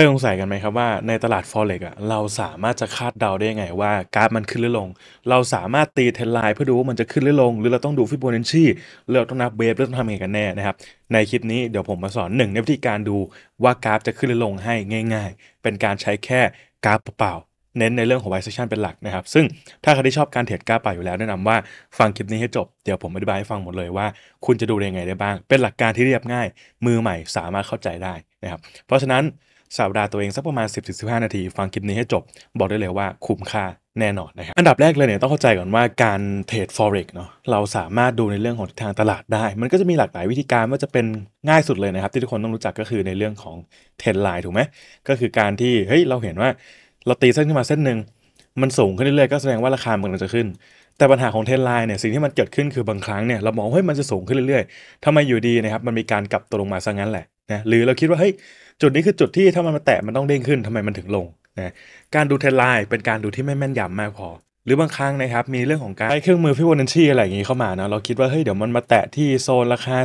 คยสงสัยกันไหมครับว่าในตลาด Forex อ่ะเราสามารถจะคาดเดาได้ยังไงว่ากราฟมันขึ้นหรือลง เราสามารถตีเทรนไลน์เพื่อดูว่ามันจะขึ้นหรือลง หรือเราต้องดูฟิบูนัชชี่เราต้องนับเบฟเราต้องทำยังไงกันแน่นะครับ ในคลิปนี้เดี๋ยวผมมาสอนหนึ่งในวิธีการดูว่ากราฟจะขึ้นหรือลงให้ง่าย ๆ เป็นการใช้แค่กราฟเปล่าเน้นในเรื่องของไวซ์เซชันเป็นหลักนะครับซึ่งถ้าใครที่ชอบการเทรดกล้าป่าอยู่แล้วแนะนำว่าฟังคลิปนี้ให้จบเดี๋ยวผมอธิบายให้ฟังหมดเลยว่าคุณจะดูยังไงได้บ้างเป็นหลักการที่เรียบง่าย มือใหม่สามารถเข้าใจได้นะครับเพราะฉะนั้นสัปดาห์ตัวเอง สักประมาณ 10-15 นาที ฟังคลิปนี้ให้จบบอกได้เลยว่า คุ้มค่าแน่นอนนะครับอันดับแรกเลยเนี่ยต้องเข้าใจก่อนว่าการเทรด forex เนาะเราสามารถดูในเรื่องของทางตลาดได้ มันก็จะมีหลากหลายวิธีการว่าจะเป็นง่ายสุดเลยนะครับ ที่ทุกคนต้องรู้จักก็คือในเรื่องของ เทรดไลน์ถูกไหมก็คือการที่เฮ้ยเราเห็นว่าเราตีเส้นขึ้นมาเส้นหนึ่งมันสูงขึ้นเรื่อยๆก็แสดงว่าราคามันกำลังจะขึ้น แต่ปัญหาของเทรนไลน์เนี่ยสิ่งที่มันเกิดขึ้นคือบางครั้งเนี่ยเรามองเฮ้ยมันจะสูงขึ้นเรื่อยๆทำไมอยู่ดีนะครับมันมีการกลับตัวลงมาซะงั้นแหละนะหรือเราคิดว่าเฮ้ยจุดนี้คือจุดที่ถ้ามันมาแตะมันต้องเด้งขึ้นทำไมมันถึงลงนะการดูเทรนไลน์เป็นการดูที่ไม่แม่นยำมากพอ หรือบางครั้งนะครับมีเรื่องของการใช้เครื่องมือพิวอนันชีอะไรอย่างนี้เข้ามานะเราคิดว่าเฮ้ยเดี๋ยวมันมาแตะที่โซนราคา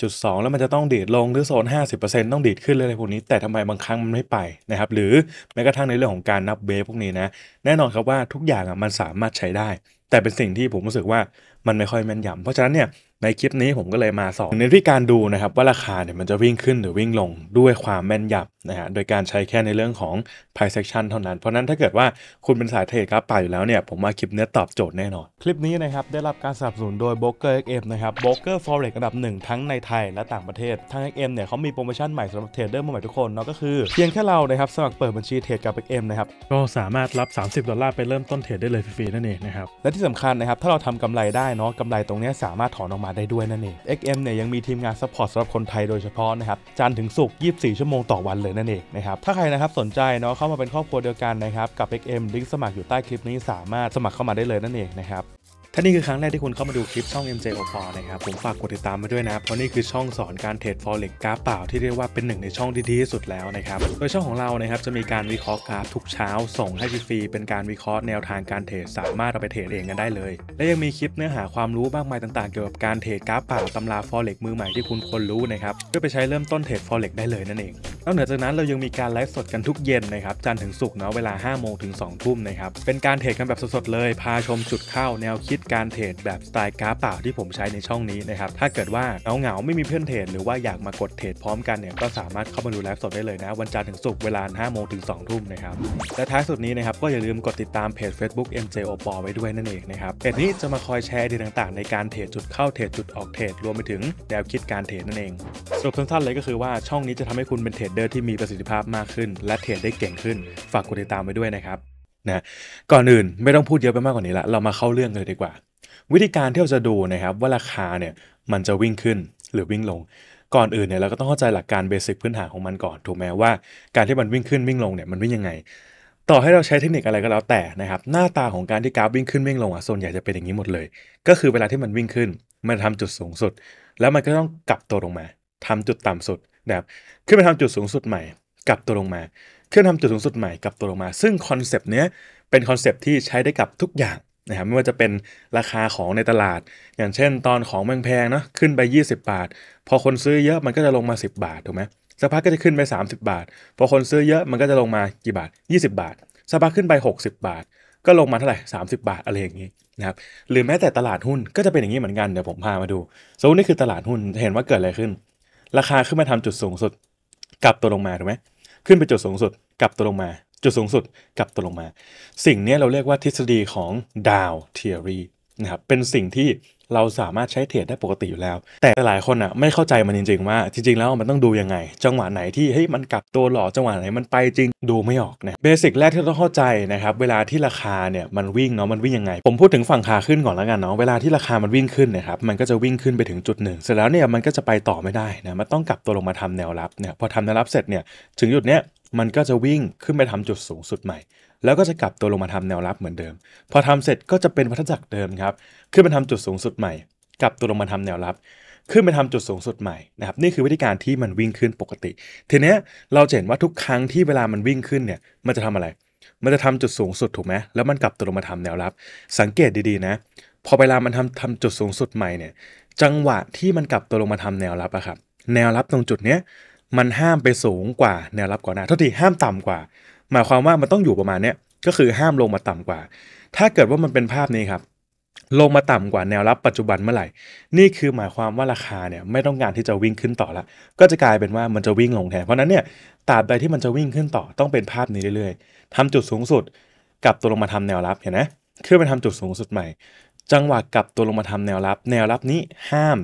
38.2 แล้วมันจะต้องดีดลงหรือโซน 50%ต้องดีดขึ้นเลยอะไรพวกนี้ แต่ทำไมบางครั้งมันไม่ไปนะครับหรือแม้กระทั่งในเรื่องของการนับเบสพวกนี้นะแน่นอนครับว่าทุกอย่างมันสามารถใช้ได้ แต่เป็นสิ่งที่ผมรู้สึกว่ามันไม่ค่อยแม่นยำเพราะฉะนั้นเนี่ยในคลิปนี้ผมก็เลยมาสอนในที่การดูนะครับว่าราคาเนี่ยมันจะวิ่งขึ้นหรือวิ่งลงด้วยความแม่นยำนะฮะโดยการใช้แค่ในเรื่องของ price action เท่านั้น เพราะนั้นถ้าเกิดว่าคุณเป็นสายเทรดครับป่าอยู่แล้วเนี่ย ผมว่าคลิปนี้ตอบโจทย์แน่นอนคลิปนี้นะครับ ได้รับการสนับสนุนโดย broker xm นะครับโบรกเกอร์ฟอเร็กระดับหนึ่งทั้งในไทยและต่างประเทศทาง xm เนี่ยเขามีโปรโมชั่นใหม่สำหรับเทรดเดอร์มือใหม่ทุกคนเนาะก็คือเพียงแค่เรานะครับสมัครเปิดบัญชีเทรดกับ xm นะครับก็สามารถรับ 30ดอลลาร์ไปเริ่มต้นเทรดได้เลยฟรีๆนั่นเองนะครับและที่สำคัญนะครับถ้าเราทำกำไรได้เนาะกำไรตรงนี้สามารถถอนออกมาได้ด้วยนั่นเอง XM เนี่ย ยังมีทีมงานซัพพอร์ตสำหรับคนไทยโดยเฉพาะนะครับจันถึงสุกรส24ชั่วโมงต่อวันเลยนั่นเองนะครับถ้าใครนะครับสนใจเนาะเข้ามาเป็นครอบครัวเดียวกันนะครับ กับ XM ลิงก์สมัครอยู่ใต้คลิปนี้สามารถสมัครเข้ามาได้เลยนั่นเองนะครับถ้านี่คือครั้งแรกที่คุณเข้ามาดูคลิปช่อง MJ o p นะครับผมฝากกดติดตามมาด้วยนะเพราะนี่คือช่องสอนการเทรด forex กราฟเปล่าที่เรียกว่าเป็นหนึ่งในช่องที่ดีที่สุดแล้วนะครับโดยช่องของเรานะครับจะมีการวิเคราะห์กราฟทุกเช้า ส่งให้ฟรีเป็นการวิเคราะห์แนวทางการเทรดสามารถเอาไปเทรดเองกันได้เลย และยังมีคลิปเนื้อหาความรู้มากมายต่างๆ เกี่ยวกับการเทรดกราฟเปล่าตำรา forex มือใหม่ที่คุณควรรู้นะครับเพื่อไปใช้เริ่มต้นเทรด forex ได้เลยนั่นเองนอกเหนือจากนั้นเรายังมีการไลฟ์สดกันทุกเย็นนะครับจันทร์ถึงศุกร์เนาะเวลา5โมงถึง2ทุ่มนะครับเป็นการเทรดกันแบบสดๆเลยพาชมจุดเข้าแนวคิดการเทรดแบบสไตล์กราฟเปล่าที่ผมใช้ในช่องนี้นะครับ ถ้าเกิดว่าเอาเหงาไม่มีเพื่อนเทรดหรือว่าอยากมากดเทรดพร้อมกันเนี่ย ก็สามารถเข้ามาดูไลฟ์สดได้เลยนะ วันจันทร์ถึงศุกร์เวลา5โมงถึง 2 ทุ่มนะครับ และท้ายสุดนี้นะครับ ก็อย่าลืมกดติดตามเพจ Facebook MJ o p o ไว้ด้วยนั่นเองนะครับเพจนี้จะมาคอยแชร์ดีต่างๆ ในการเทรดจุดเข้าเทรดจุดออกเทรดรวมไปถึงแนวคิดการเทรดนั่นเอง สรุปสั้นๆเลยก็คือว่าช่องนี้จะทำให้คุณเป็นเทรดเดอร์ที่มีประสิทธิภาพมากขึ้น และเทรดได้เก่งขึ้น ฝากกดติดตามไว้ด้วยนะครับนะก่อนอื่นไม่ต้องพูดเยอะไปมากกว่านี้ละ เรามาเข้าเรื่องเลยดีกว่า วิธีการที่เราจะดูนะครับ ว่าราคาเนี่ยมันจะวิ่งขึ้นหรือวิ่งลงก่อนอื่นเนี่ยเราก็ต้องเข้าใจหลักการเบสิกพื้นฐานของมันก่อนถูกไหมว่าการที่มันวิ่งขึ้นวิ่งลงเนี่ยมันวิ่งยังไงต่อให้เราใช้เทคนิคอะไรก็แล้วแต่นะครับ หน้าตาของการที่กราฟวิ่งขึ้นวิ่งลงอ่ะส่วนใหญ่จะเป็นอย่างนี้หมดเลย ก็คือเวลาที่มันวิ่งขึ้นมันทำจุดสูงสุด แล้วมันก็ต้องกลับตัวลงมา ทำจุดต่ำสุดนะครับขึ้นไปทำจุดสูงสุดใหม่กลับตัวลงมาเครื่องทำจุดสูงสุดใหม่กับตัวลงมา ซึ่งคอนเซปต์เนี้ยเป็นคอนเซปต์ที่ใช้ได้กับทุกอย่างนะครับไม่ว่าจะเป็นราคาของในตลาด อย่างเช่น ตอนของแพงๆนาะขึ้นไป 20 บาท พอคนซื้อเยอะมันก็จะลงมา 10 บาทถูกไหมสักพักก็จะขึ้นไป 30 บาท พอคนซื้อเยอะมันก็จะลงมากี่บาท 20 บาทสักพักขึ้นไป 60 บาท ก็ลงมาเท่าไหร่30 บาทอะไรอย่างนี้นะครับหรือแม้แต่ตลาดหุ้นก็จะเป็นอย่างนี้เหมือนกันเดี๋ยวผมพามาดูสมมตินี่คือตลาดหุ้นเห็นว่าเกิดอะไรขึ้น ราคาขึ้นมาทำจุดสูงสุดกลับตัวลงมาถูกไหมขึ้นไปจุดสูงสุดกลับตัวลงมาจุดสูงสุด กลับตัวลงมา สิ่งนี้เราเรียกว่าทฤษฎีของดาวเทียรีนะครับเป็นสิ่งที่เราสามารถใช้เทรดได้ปกติอยู่แล้ว แต่หลายคนอ่ะไม่เข้าใจมันจริงๆว่า จริงๆแล้วมันต้องดูยังไง จังหวะไหนที่เฮ้ยมันกลับตัวหล่อจังหวะไหนมันไปจริงดูไม่ออกนะเบสิกแรกที่ต้องเข้าใจนะครับเวลาที่ราคาเนี่ยมันวิ่งเนาะมันวิ่งยังไงผมพูดถึงฝั่งขาขึ้นก่อนแล้วกันเนาะเวลาที่ราคามันวิ่งขึ้นนะครับมันก็จะวิ่งขึ้นไปถึงจุดหนึ่งเสร็จแล้วเนี่ยมันก็จะไปต่อไม่ได้นะมันต้องกลับตัวลงมาทำแนวรับเนี่ยพอทำแนวรับเสร็จเนี่ยถึงจุดเนี้ยมันก็จะวิ่งขึ้นไปทำจุดสูงสุดใหม่แล้วก็จะกลับตัวลงมาทำแนวรับเหมือนเดิม พอทำเสร็จก็จะเป็นวัฏจักรเดิมครับ ขึ้นมาทำจุดสูงสุดใหม่ กลับตัวลงมาทำแนวรับ ขึ้นไปทำจุดสูงสุดใหม่นะครับ นี่คือวิธีการที่มันวิ่งขึ้นปกติ ทีเนี้ยเราเห็นว่าทุกครั้งที่เวลามันวิ่งขึ้นเนี่ย มันจะทำอะไร มันจะทำจุดสูงสุดถูกไหม แล้วมันกลับตัวลงมาทำแนวรับ สังเกตดีๆนะ พอเวลามันทำทำจุดสูงสุดใหม่เนี่ย จังหวะที่มันกลับตัวลงมาทำแนวรับอะครับ แนวรับตรงจุดเนี้ยมันห้ามไปสูงกว่าแนวรับก่อนหน้าเท่าที่ห้ามต่ากว่าหมายความว่ามันต้องอยู่ประมาณเนี้ยก็คือห้ามลงมาต่ำกว่า ถ้าเกิดว่ามันเป็นภาพนี้ครับลงมาต่ำกว่าแนวรับ ปัจจุบันเมื่อไหร่ นี่คือหมายความว่าราคาเนี่ยไม่ต้องการที่จะวิ่งขึ้นต่อละ ก็จะกลายเป็นว่ามันจะวิ่งลงแทน เพราะนั้นเนี่ยตราบใดที่มันจะวิ่งขึ้นต่อต้องเป็นภาพนี้เรื่อยๆ ทำจุดสูงสุดกลับตัวลงมาทำแนวรับเห็นไหมขึ้นไปทำจุดสูงสุดใหม่ จังหวะกลับตัวลงมาทำแนวรับ แนวรับนี้ห้าม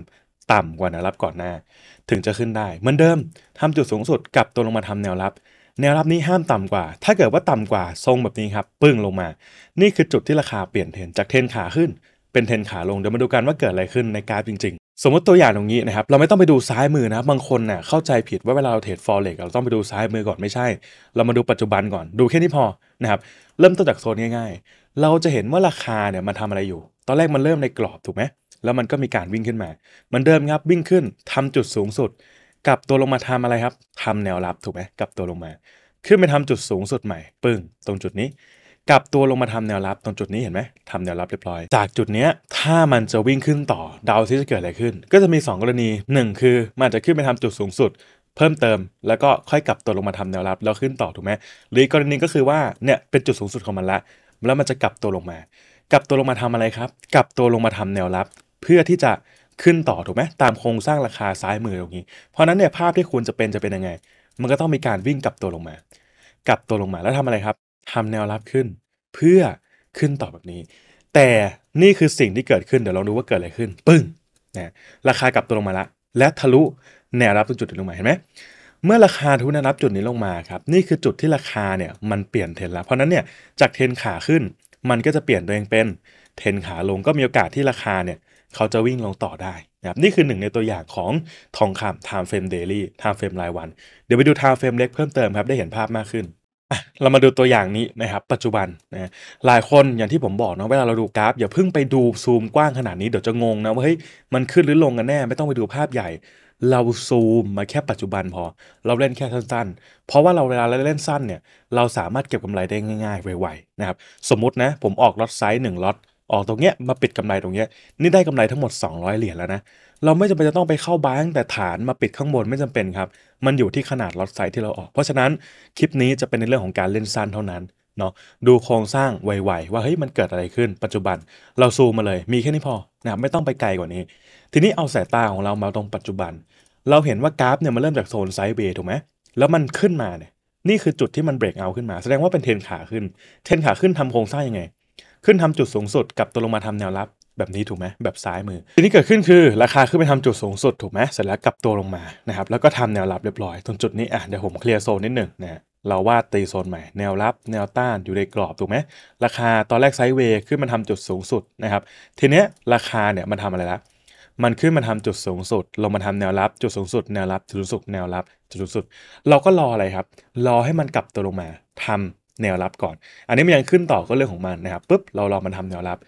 ต่ำกว่าแนวรับก่อนหน้า ถึงจะขึ้นได้เหมือนเดิมทำจุดสูงสุดกลับตัวลงมาทำแนวรับแนวรับนี้ห้ามต่ำกว่า ถ้าเกิดว่าต่ำกว่าทรงแบบนี้ครับปึ้งลงมา นี่คือจุดที่ราคาเปลี่ยนเทรนจากเทรนขาขึ้น เป็นเทรนขาลง เดี๋ยวมาดูกันว่าเกิดอะไรขึ้นในกราฟจริงๆ สมมติตัวอย่างตรงนี้นะครับ เราไม่ต้องไปดูซ้ายมือนะบางคนเนะ่ยเข้าใจผิดว่าเวลาเราเทรดฟอเร็กเราต้องไปดูซ้ายมือก่อนไม่ใช่ เรามาดูปัจจุบันก่อนดูแค่นี้พอนะครับ เริ่มต้นจากโซนง่ายๆ เราจะเห็นว่าราคาเนี่ยมันทำอะไรอยู่ ตอนแรกมันเริ่มในกรอบถูกไหมแล้วมันก็มีการวิ่งขึ้นมา มันเดิมครับวิ่งขึ้นทำจุดสูงสุดกลับตัวลงมาทำอะไรครับทำแนวรับถูกไหมกลับตัวลงมา ขึ้นไปทำจุดสูงสุดใหม่ ปึ้ง ตรงจุดนี้ กลับตัวลงมาทำแนวรับตรงจุดนี้เห็นไหมทำแนวรับเรียบร้อย จากจุดเนี้ยถ้ามันจะวิ่งขึ้นต่อดาวที่จะเกิดอะไรขึ้น ก็จะมี 2 กรณี 1 คือ มันจะขึ้นไปทำจุดสูงสุด เพิ่มเติม แล้วก็ค่อยกลับตัวลงมาทำแนวรับ แล้วขึ้นต่อถูกไหมหรือกรณีก็คือว่า เนี่ย เป็นจุดสูงสุดของมันละแล้วมันจะกลับตัวลงมา กลับตัวลงมาทำอะไรครับ กลับตัวลงมาทำแนวรับ เพื่อที่จะขึ้นต่อถูกไหมตามโครงสร้างราคาซ้ายมือตรงนี้ เพราะนั้นเนี่ยภาพที่คุณจะเป็นจะเป็นยังไง มันก็ต้องมีการวิ่งกลับตัวลงมากลับตัวลงมาแล้วทำอะไรครับทำแนวรับขึ้นเพื่อขึ้นต่อแบบนี้ แต่นี่คือสิ่งที่เกิดขึ้นเดี๋ยวลองดูว่าเกิดอะไรขึ้นปึ้งนะราคากลับตัวลงมาละและทะลุแนวรับตรงจุดลงมาเห็นไหมเมื่อราคาทุนแนวรับจุดนี้ลงมาครับนี่คือจุดที่ราคาเนี่ยมันเปลี่ยนเทรนแล้ว เพราะนั้นเนี่ยจากเทรนขาขึ้นมันก็จะเปลี่ยนตัวเองเป็นเทรนขาลงก็มีโอกาสที่ราคาเนี่ยเขาจะวิ่งลงต่อได้นะครับนี่คือหนึ่งในตัวอย่างของทองคำ time frame daily time frame รายวันเดี๋ยวไปดู time frame เล็กเพิ่มเติมครับ ได้เห็นภาพมากขึ้น เรามาดูตัวอย่างนี้นะครับปัจจุบันนะหลายคนอย่างที่ผมบอกเนาะเวลาเราดูกราฟ อย่าเพิ่งไปดูซูมกว้างขนาดนี้ เดี๋ยวจะงงนะว่าเฮ้ยมันขึ้นหรือลงกันแน่ ไม่ต้องไปดูภาพใหญ่ เราซูมมาแค่ปัจจุบันพอเราเล่นแค่สั้นๆเพราะว่าเราเวลาเราเล่นสั้นเนี่ยเราสามารถเก็บกำไรได้ง่าย ๆไวๆนะครับสมมตินะผมออกล็อตไซส์หนึ่งล็อตออกตรงเนี้ยมาปิดกำไรตรงเนี้ยนี่ได้กำไรทั้งหมด 200 เหรียญแล้วนะเราไม่จำเป็นจะต้องไปเข้าบานแต่ฐานมาปิดข้างบนไม่จำเป็นครับ มันอยู่ที่ขนาดล็อตไซส์ที่เราออก เพราะฉะนั้นคลิปนี้จะเป็นในเรื่องของการเล่นสั้นเท่านั้นเนาะดูโครงสร้างไวๆว่าเฮ้ยมันเกิดอะไรขึ้นปัจจุบันเราซูมมาเลยมีแค่นี้พอนะไม่ต้องไปไกลกว่านี้ ทีนี้เอาสายตาของเรามาตรงปัจจุบันเราเห็นว่ากราฟเนี่ยมันเริ่มจากโซนไซด์เบย์ถูกไหมแล้วมันขึ้นมาเนี่ยนี่คือจุดที่มันเบรกเอาขึ้นมา แสดงว่าเป็นเทนขาขึ้นเทนขาขึ้นทำโครงสร้างยังไงขึ้นทำจุดสูงสุด กับตัวลงมาทำแนวรับแบบนี้ถูกไหมแบบซ้ายมือ ที่ี้เกิดขึ้นคือราคาขึ้นไปทำจุดสูงสุดถูกไหมเสร็จแล้วกลับตัวลงมานะครับแล้วก็ทำแนวรับเรียบร้อยตรงจุดนี้อ่ะเดี๋ยวผมเคลียร์โซนนิดหนึ่งนะเราวาดตีโซนใหม่แนวรับแนวต้านอยู่ในกรอบถูกไหมราคาตอนแรกไซด์เวย์ขึ้นมาทำจุดสูงสุดนะครับ ทีเนี้ยราคาเนี่ยมันทำอะไรละมันขึ้นมาทำจุดสูงสุด ลงมาทำแนวรับจุดสูงสุดแนวรับจุดสูงสุดแนวรับจุดสูงสุดเราก็รออะไรครับ รอให้มันกลับตัวลงมาทำแนวรับก่อน อันนี้มันยังขึ้นต่อก็เรื่องของมันนะครับปุ๊บเราลองมันทำแนวรับ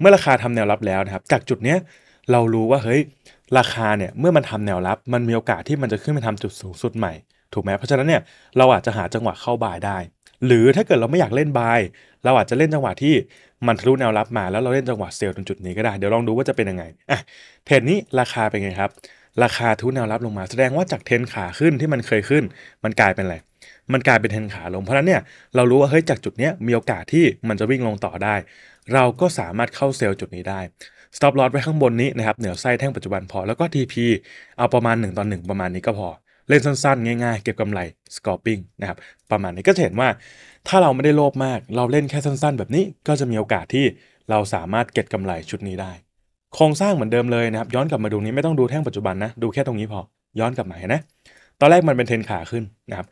เมื่อราคาทำแนวรับแล้วนะครับจากจุดเนี้ยเรารู้ว่าเฮ้ยราคาเนี่ยเมื่อมันทำแนวรับมันมีโอกาสที่มันจะขึ้นไปทำจุดสูงสุดใหม่ ถูกไหมเพราะฉะนั้นเนี่ยเราอาจจะหาจังหวะเข้าบายได้ หรือถ้าเกิดเราไม่อยากเล่นบายเราอาจจะเล่นจังหวะที่มันทะลุแนวรับมา แล้วเราเล่นจังหวะเซลล์ตรงจุดนี้ก็ได้เดี๋ยวลองดูว่าจะเป็นยังไงอ่ะเทรดนี้ราคาเป็นไงครับ ราคาทุนแนวรับลงมา แสดงว่าจากเทนขาขึ้นที่มันเคยขึ้น มันกลายเป็นอะไรมันกลายเป็นเทนขาลงเพราะนั้นเนี่ย เรารู้ว่าเฮ้ยจากจุดนี้มีโอกาสที่มันจะวิ่งลงต่อได้ เราก็สามารถเข้าเซลล์จุดนี้ได้ stop loss ไว้ข้างบนนี้นะครับ เหนือไส้แท่งปัจจุบันพอ แล้วก็ TP เอาประมาณ1ต่อ1ประมาณนี้ก็พอ เล่นสั้นๆ ง่ายๆ เก็บกำไร s c o p i n g นะครับ ประมาณนี้ก็จะเห็นว่าถ้าเราไม่ได้โลภมาก เราเล่นแค่สั้น ๆ แบบนี้ก็จะมีโอกาสที่เราสามารถเก็บกำไรชุดนี้ได้ โครงสร้างเหมือนเดิมเลยนะครับ ย้อนกลับมาดูนี้ไม่ต้องดูแท่งปัจจุบันนะ ดูแค่ตรงนี้พอ ย้อนกลับมาเห็นนะตอนแรกมันเป็นเทนขาขึ้นนะครับ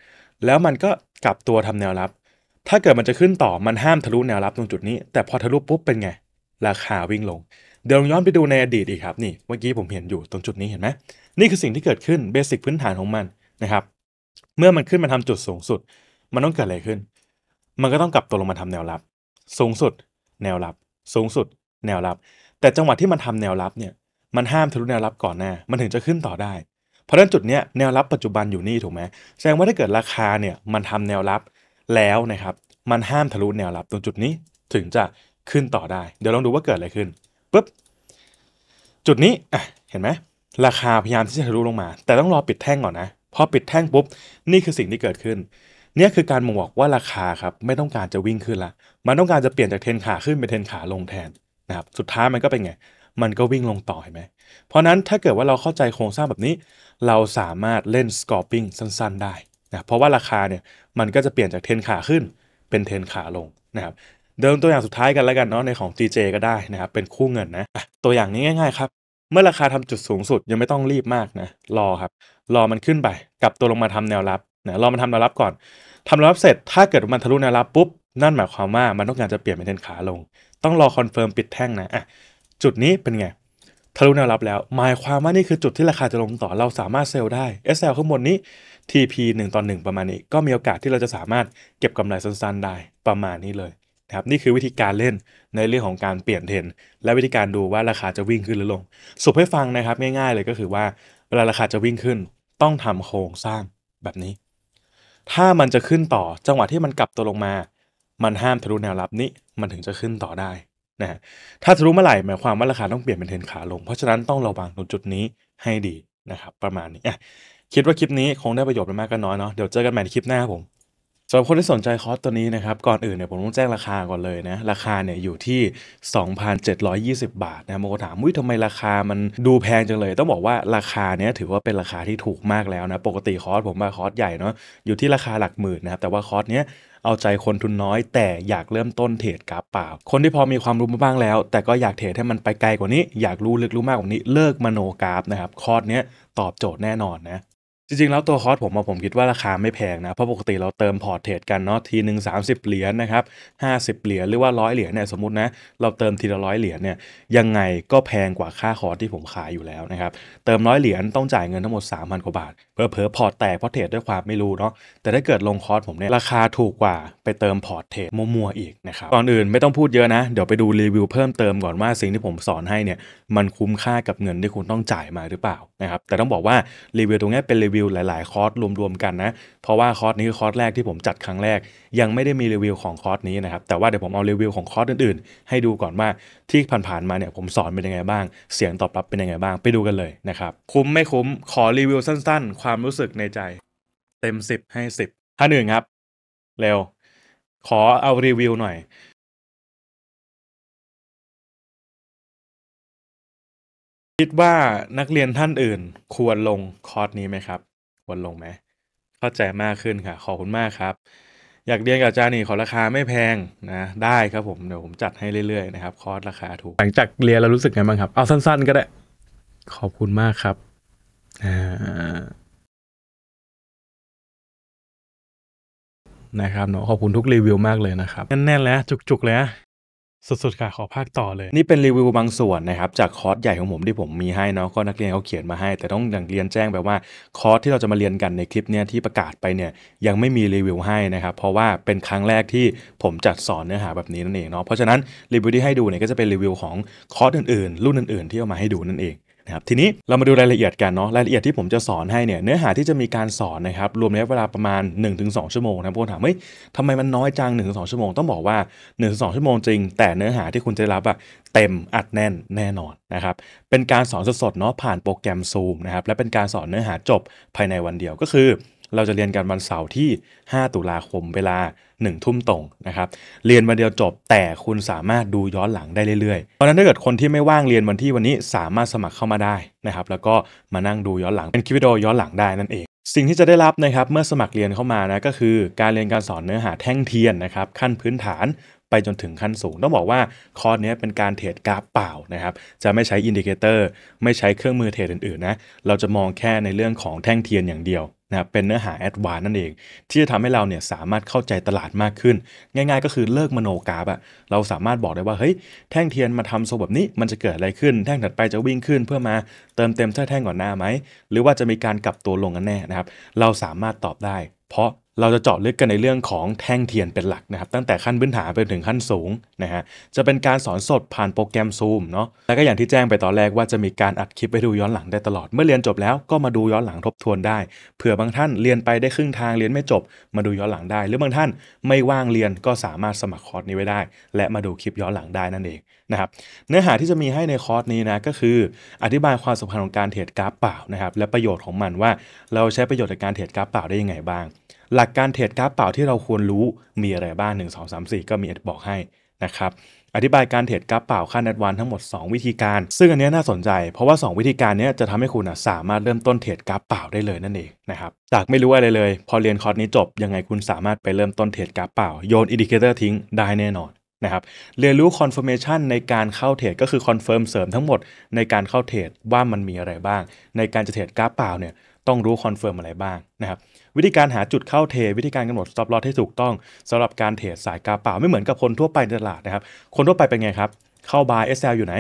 แล้วมันก็กลับตัวทำแนวรับ ถ้าเกิดมันจะขึ้นต่อ มันห้ามทะลุแนวรับตรงจุดนี้ แต่พอทะลุปุ๊บเป็นไง ราคาวิ่งลง เดี๋ยวย้อนไปดูในอดีตอีกครับ นี่เมื่อกี้ผมเห็นอยู่ตรงจุดนี้เห็นไหม นี่คือสิ่งที่เกิดขึ้นเบสิกพื้นฐานของมันนะครับ เมื่อมันขึ้นมาทำจุดสูงสุด มันต้องเกิดอะไรขึ้น มันก็ต้องกลับตัวลงมาทำแนวรับ สูงสุด แนวรับ สูงสุด แนวรับ แต่จังหวะที่มันทำแนวรับเนี่ย มันห้ามทะลุแนวรับก่อนหน้า มันถึงจะขึ้นต่อได้เพราะนั้นจุดเนี้ยแนวรับปัจจุบันอยู่นี่ถูกไหมแสดงว่าถ้าเกิดราคาเนี่ยมันทำแนวรับแล้วนะครับมันห้ามทะลุแนวรับ ตรงจุดนี้ถึงจะขึ้นต่อได้ เดี๋ยวลองดูว่าเกิดอะไรขึ้นปุ๊บจุดนี้อ่ะเห็นไหม ราคาพยายามที่จะทะลุลงมาแต่ต้องรอปิดแท่งก่อนนะพอปิดแท่งปุ๊บนี่คือสิ่งที่เกิดขึ้นนี่คือการบอกว่าราคาครับไม่ต้องการจะวิ่งขึ้นละมันต้องการจะเปลี่ยนจากเทนขาขึ้นเป็นเทนขาลงแทนนะครับสุดท้ายมันก็เป็นไงมันก็วิ่งลงต่อเห็นไหม เพราะนั้นถ้าเกิดว่าเราเข้าใจโครงสร้างแบบนี้ เราสามารถเล่นสกอร์ปิ้งสั้นๆ ได้นะ เพราะว่าราคาเนี่ยมันก็จะเปลี่ยนจากเทนขาขึ้น เป็นเทนขาลงนะครับเดิมตัวอย่างสุดท้ายกันแล้วกันเนาะในของ GJ ก็ได้นะครับเป็นคู่เงินนะะตัวอย่างนี้ง่าย ๆ ครับ เมื่อราคาทำจุดสูงสุดยังไม่ต้องรีบมากนะรอครับรอมันขึ้นไปกลับตัวลงมาทำแนวรับนะรอมันทำแนวรับก่อนทำแนวรับเสร็จถ้าเกิดมันทะลุแนวรับปุ๊บนั่นหมายความว่ามันต้องการจะเปลี่ยนเป็นเทนขาลงต้องรอคอนเฟิร์มปิดแท่งนะอ่ะจุดนี้เป็นไง ทะลุแนวรับแล้วหมายความว่านี่คือจุดที่ราคาจะลงต่อเราสามารถเซลล์ได้ SL ข้างบนนี้ TP 1ต่อ1ประมาณนี้ก็มีโอกาสที่เราจะสามารถเก็บกำไรสั้นๆได้ประมาณนี้เลยนะครับนี่คือวิธีการเล่นในเรื่องของการเปลี่ยนเทรนและวิธีการดูว่าราคาจะวิ่งขึ้นหรือลง สุดให้ฟังนะครับ ง่ายๆเลยก็คือว่าเวลาราคาจะวิ่งขึ้น ต้องทำโครงสร้างแบบนี้ ถ้ามันจะขึ้นต่อจังหวะที่มันกลับตัวลงมา มันห้ามทะลุแนวรับนี้มันถึงจะขึ้นต่อได้นะถ้าทะลุเมื่อไหร่หมายความว่าราคาต้องเปลี่ยนเป็นเทรนขาลง เพราะฉะนั้น ต้องระวังตรงจุดนี้ให้ดีนะครับ ประมาณนี้คิดว่าคลิปนี้คงได้ประโยชน์ไปมากก็น้อยเนาะเดี๋ยวเจอกันใหม่ในคลิปหน้าครับผมสำหรับคนที่สนใจคอร์สตัวนี้นะครับก่อนอื่นเนี่ยผมต้องแจ้งราคาก่อนเลยนะราคาเนี่ยอยู่ที่ 2,720 บาทนะบางคนถามวิทำไมราคามันดูแพงจังเลย ต้องบอกว่าราคาเนี้ยถือว่าเป็นราคาที่ถูกมากแล้วนะปกติคอร์ส ผมมาคอร์สใหญ่เนาะอยู่ที่ราคาหลักหมื่นนะครับแต่ว่าคอร์สเนี้ยเอาใจคนทุนน้อยแต่อยากเริ่มต้นเทรดกราฟเปล่า คนที่พอมีความรู้มาบ้างแล้ว แต่ก็อยากเทรดให้มันไปไกลกว่านี้อยากรู้ลึกรู้มากกว่านี้เลิกมโนกราฟนะครับคอร์สเนี้ยตอบโจทย์แน่นอนนะจริงๆ แล้ว ตัวคอร์สผมมาผมคิดว่าราคาไม่แพงนะ เพราะ ปกติเราเติม พอร์ตเทรดกันเนาะทีหนึ่งสาเหรียญนนะครับห้เหรียญหรือว่าร้อยเหรียญเนี่ยสมมตินะ เราเติมทีละร้อยเหรียญเนี่ยยังไงก็แพงกว่าค่าคอร์สที่ผมขายอยู่แล้ว นะครับ เติมร้อยเหรียญต้องจ่ายเงินทั้งหมด3ามพกว่าบาทเพอเพอพอร์ตแตกเพราะเทรดด้วยความไม่รู้เนาะแต่ถ้าเกิดลงคอร์สผมเนี่ยราคาถูกกว่าไปเติมพอร์ตเทรดมัวๆอีกนะครับก่อนอื่นไม่ต้องพูดเยอะนะเดี๋ยวไปดูรีวิวเพิ่มเติมก่อนว่าสิ่งที่ผมสอนให้เนี่ยมันคุ้มค่ากับเงินที่คุณต้องจ่ายมาหรือเปล่านะครับแต่ต้องบอกว่ารีวิวตรงนี้เป็นรีวิวิวหลาย ๆคอร์สรวมๆกันนะ เพราะว่าคอร์สนี้คือคอร์สแรกที่ผมจัดครั้งแรก ยังไม่ได้มีรีวิวของคอร์สนี้นะครับ แต่ว่าเดี๋ยวผมเอารีวิวของคอร์สอื่นๆ ให้ดูก่อนว่าที่ผ่านๆมาเนี่ยผมสอนเป็นยังไงบ้าง เสียงตอบรับเป็นยังไงบ้างไปดูกันเลยนะครับ คุ้มไม่คุ้มขอรีวิวสั้น ๆ ความรู้สึกในใจเต็ม10ให้10ท่านหนึ่งครับเร็วขอเอารีวิวหน่อยคิดว่านักเรียนท่านอื่นควรลงคอร์สนี้ไหมครับ ควรลงไหมเข้าใจมากขึ้นค่ะ ขอบคุณมากครับ อยากเรียนกับอาจารย์นี่ขอราคาไม่แพงนะได้ครับผมเดี๋ยวผมจัดให้เรื่อยๆนะครับคอร์สราคาถูกหลังจากเรียนเรารู้สึกไงบ้างครับเอาสั้นๆก็ได้ ขอบคุณมากครับนะครับเนาะขอบคุณทุกรีวิวมากเลยนะครับแน่นๆแล้วจุกๆเลยนะสุดๆค่ะขอภาคต่อเลยนี่เป็นรีวิวบางส่วนนะครับจากคอร์สใหญ่ของผมที่ผมมีให้เนาะก็นักเรียนเขาเขียนมาให้แต่ต้องอย่างเรียนแจ้งแบบว่าคอร์สที่เราจะมาเรียนกันในคลิปเนี้ยที่ประกาศไปเนี่ยยังไม่มีรีวิวให้นะครับเพราะว่าเป็นครั้งแรกที่ผมจัดสอนเนื้อหาแบบนี้นั่นเองเนาะเพราะฉะนั้นรีวิวที่ให้ดูเนี่ยก็จะเป็นรีวิวของคอร์สอื่นๆ รุ่นอื่นๆที่เอามาให้ดูนั่นเองนะครับทีนี้เรามาดูรายละเอียดกันเนาะรายละเอียดที่ผมจะสอนให้เนี่ยเนื้อหาที่จะมีการสอนนะครับรวมระยะเวลาประมาณ 1-2 ชั่วโมงนะคนถามเฮ้ยทำไมมันน้อยจัง 1-2 ชั่วโมงต้องบอกว่า1-2 ชั่วโมงจริง แต่เนื้อหาที่คุณจะรับอะเต็มอัดแน่นแน่นอนนะครับเป็นการสอนสดๆเนาะผ่านโปรแกรม Zoom นะครับและเป็นการสอนเนื้อหาจบภายในวันเดียวก็คือเราจะเรียนกันวันเสาร์ที่ 5 ตุลาคม เวลา 1 ทุ่มตรง นะครับ เรียนวันเดียวจบแต่คุณสามารถดูย้อนหลังได้เรื่อยๆ เพราะนั้นถ้าเกิดคนที่ไม่ว่างเรียนวันที่วันนี้สามารถสมัครเข้ามาได้นะครับ แล้วก็มานั่งดูย้อนหลังเป็นคลิปวิดีโอย้อนหลังได้นั่นเอง สิ่งที่จะได้รับนะครับเมื่อสมัครเรียนเข้ามานะก็คือการเรียนการสอนเนื้อหาแท่งเทียนนะครับขั้นพื้นฐานไปจนถึงขั้นสูง ต้องบอกว่าคอร์สนี้เป็นการเทรดกราฟเปล่านะครับจะไม่ใช้อินดิเคเตอร์ไม่ใช้เครื่องมือเทรดอื่นๆนะเราจะมองแค่ในเรื่องของแท่งเทียนอย่างเดียวนะเป็นเนื้อหาแอดวานนั่นเอง ที่จะทำให้เราเนี่ยสามารถเข้าใจตลาดมากขึ้น ง่ายๆก็คือเลิกมโนกราฟอะเราสามารถบอกได้ว่าเฮ้ยแท่งเทียนมาทำโซแบบนี้ มันจะเกิดอะไรขึ้น แท่งถัดไปจะวิ่งขึ้นเพื่อมาเติมเต็มาแท่งก่อนหน้าไหม หรือว่าจะมีการกลับตัวลงกันแน่นะครับเราสามารถตอบได้เพราะเราจะเจาะลึกกันในเรื่องของแท่งเทียนเป็นหลักนะครับตั้งแต่ขั้นพื้นฐานไปถึงขั้นสูงนะฮะจะเป็นการสอนสดผ่านโปรแกรมซูมเนาะแล้วก็อย่างที่แจ้งไปตอนแรกว่าจะมีการอัดคลิปไปดูย้อนหลังได้ตลอดเมื่อเรียนจบแล้วก็มาดูย้อนหลังทบทวนได้ เผื่อบางท่านเรียนไปได้ครึ่งทางเรียนไม่จบมาดูย้อนหลังได้ หรือบางท่านไม่ว่างเรียนก็สามารถสมัครคอร์สนี้ไว้ได้ และมาดูคลิปย้อนหลังได้นั่นเองนะครับเนื้อหาที่จะมีให้ในคอร์สนี้นะก็คือ อธิบายความสำคัญของการเทรดกราฟเปล่านะครับและประโยชน์ของมันว่า เราใช้ประโยชน์จากการเทรดกราฟเปล่าได้ยังไงบ้างหลักการเทรดกราฟเปล่าที่เราควรรู้มีอะไรบ้าง 1 2 3 4 ก็มีบอกให้นะครับ อธิบายการเทรดกราฟเปล่าขั้นแอดวานทั้งหมด 2 วิธีการซึ่งอันนี้น่าสนใจเพราะว่า 2 วิธีการนี้จะทำให้คุณสามารถเริ่มต้นเทรดกราฟเปล่าได้เลยนั่นเองนะครับจากไม่รู้อะไรเลย พอเรียนคอร์สนี้จบยังไงคุณสามารถไปเริ่มต้นเทรดกราฟเปล่า โยนอินดิเคเตอร์ทิ้งได้แน่นอนนะครับเรียนรู้คอนเฟิร์มชันในการเข้าเทรดก็คือคอนเฟิร์มเสริมทั้งหมดในการเข้าเทรดว่ามันมีอะไรบ้างในการจะเทรดกราฟเปล่าเนี่ยต้องรู้คอนเฟิร์มอะไรบ้างนะครับวิธีการหาจุดเข้าเทวิธีการกำหนดสต็อปลอ s ให้ถูกต้องสำหรับการเทรดสายกาเปล่า ไม่เหมือนกับคนทั่วไปในตลาดนะครับ คนทั่วไปเป็นไงครับ เข้าบาย SL อยู่ไหน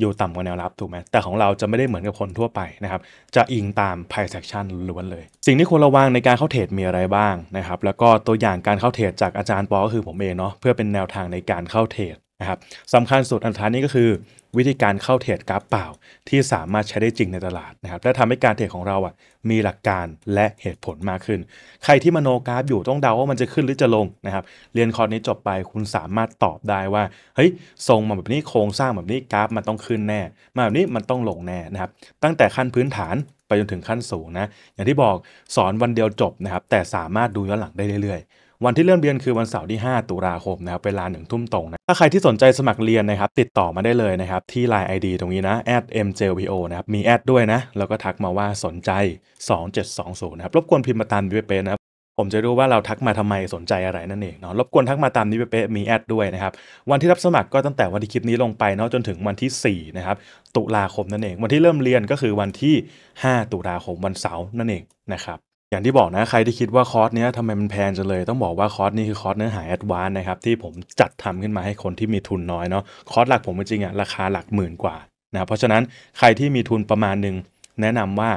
อยู่ต่ำกว่าแนวรับถูกไหมแต่ของเราจะไม่ได้เหมือนกับคนทั่วไปนะครับจะอิงตามไพ่เซ็กชันล้วนเลย สิ่งที่ควรระวังในการเข้าเทรดมีอะไรบ้างนะครับแล้วก็ตัวอย่างการเข้าเทรดจากอาจารย์ปอก็คือผมเองเนาะเพื่อเป็นแนวทางในการเข้าเทรดนะครับสำคัญสุดอันท้ายนี้ก็คือวิธีการเข้าเทรดกราฟเปล่าที่สามารถใช้ได้จริงในตลาดนะครับและทำให้การเทรดของเราอ่ะมีหลักการและเหตุผลมากขึ้น ใครที่มโนกราฟอยู่ต้องเดาว่ามันจะขึ้นหรือจะลงนะครับเรียนคอร์สนี้จบไปคุณสามารถตอบได้ว่า เฮ้ยทรงมาแบบนี้โครงสร้างแบบนี้กราฟมันต้องขึ้นแน่ มาแบบนี้มันต้องลงแน่นะครับ ตั้งแต่ขั้นพื้นฐานไปจนถึงขั้นสูงนะอย่างที่บอกสอนวันเดียวจบนะครับแต่สามารถดูย้อนหลังได้เรื่อยวันที่เริ่มเรียนคือวันเสาร์ที่ 5 ตุลาคมนะครับเวลาหนึ่งทุ่มตรงนะถ้าใครที่สนใจสมัครเรียนนะครับ ติดต่อมาได้เลยนะครับ ที่ Line ID ตรงนี้นะ @mjlpo นะครับมีแอดด้วยนะแล้วก็ทักมาว่าสนใจ 2720นะครับรบกวนพิมพ์มาตามนีเป๊ะนะผมจะรู้ว่าเราทักมาทำไมสนใจอะไรนั่นเองเนาะรบกวนทักมาตามนี้เป๊ะมีแอดด้วยนะครับวันที่รับสมัครก็ตั้งแต่วันที่คลิปนี้ลงไปเนาะจนถึงวันที่4นะครับตุลาคมนั่นเอง วันที่เริ่มเรียนก็คือวันที่ 5 ตุลาคมวันเสาร์นั่นเองนะครับอย่างที่บอกนะใครที่คิดว่าคอร์สนี้ทำไมมันแพงจังเลยต้องบอกว่าคอร์สนี้คือคอร์สเนื้อหาแอดวานนะครับที่ผมจัดทำขึ้นมาให้คนที่มีทุนน้อยเนาะคอร์สหลักผมจริงอะราคาหลักหมื่นกว่านะเพราะฉะนั้นใครที่มีทุนประมาณหนึ่งแนะนำว่า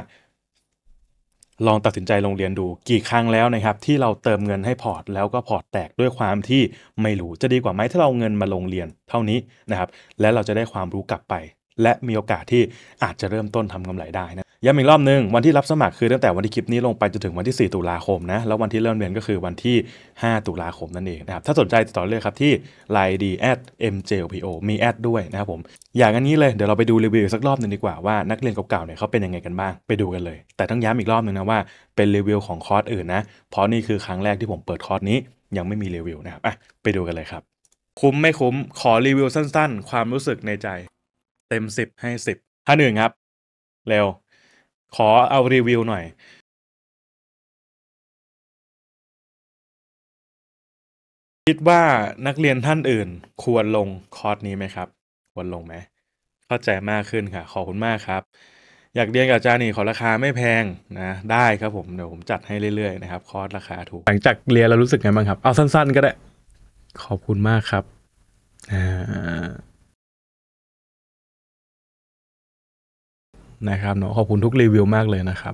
ลองตัดสินใจลงเรียนดูกี่ครั้งแล้วนะครับที่เราเติมเงินให้พอร์ต แล้วก็พอร์ตแตกด้วยความที่ไม่รู้จะดีกว่าไหมถ้าเราเงินมาลงเรียนเท่านี้นะครับและเราจะได้ความรู้กลับไปและมีโอกาสที่อาจจะเริ่มต้นทำกำไรได้นะย้ำอีกรอบนึงวันที่รับสมัครคือตั้งแต่วันที่คลิปนี้ลงไปจนถึงวันที่ 4 ตุลาคมนะแล้ววันที่เริ่มเรียนก็คือวันที่ 5 ตุลาคมนั่นเองนะครับถ้าสนใจติดต่อเลยครับที่ line d at m j p o มีแอดด้วยนะครับผม อย่างนี้เลย เดี๋ยวเราไปดูรีวิวสักรอบหนึ่งดีกว่าว่า นักเรียนเก่าๆ เนี่ยเขาเป็นยังไงกันบ้างไปดูกันเลย แต่ต้องย้ำอีกรอบนึงนะว่าเป็นรีวิวของคอร์สอื่นนะเพราะนี่คือครั้งแรกที่ผมเปิดคอร์สนี้ยังไม่มีรีวิวนะครับอ่ะไปดูกันเลยครับ คุ้มไม่คุ้มขอรีวิวสั้น ๆ ความรู้สึกในใจเต็มสิบให้สิบท่านึ่งครับเร็วขอเอารีวิวหน่อยคิดว่านักเรียนท่านอื่นควรลงคอร์สนี้ไหมครับ ควรลงไหมเข้าใจมากขึ้นค่ะ ขอบคุณมากครับ อยากเรียนกับอาจารย์นี่ขอราคาไม่แพงนะ ได้ครับผมเดี๋ยวผมจัดให้เรื่อยๆนะครับคอร์สราคาถูกหลังจากเรียนเรารู้สึกไงบ้างครับเอาสั้น ๆก็ได้ ขอบคุณมากครับอ่านะครับเนาะขอบคุณทุกรีวิวมากเลยนะครับ